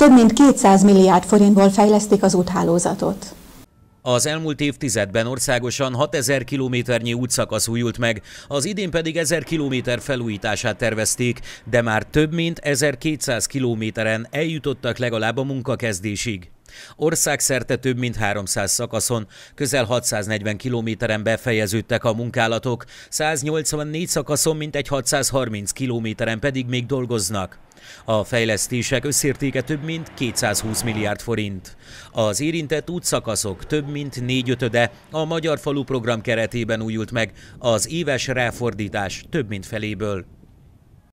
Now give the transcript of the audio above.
Több mint 200 milliárd forintból fejlesztik az úthálózatot. Az elmúlt évtizedben országosan 6000 kilométernyi útszakasz újult meg, az idén pedig 1000 kilométer felújítását tervezték, de már több mint 1200 kilométeren eljutottak legalább a munkakezdésig. Országszerte több mint 300 szakaszon, közel 640 kilométeren befejeződtek a munkálatok, 184 szakaszon mintegy 630 kilométeren pedig még dolgoznak. A fejlesztések összértéke több mint 220 milliárd forint. Az érintett útszakaszok több mint négyötöde a Magyar Falu program keretében újult meg, az éves ráfordítás több mint feléből.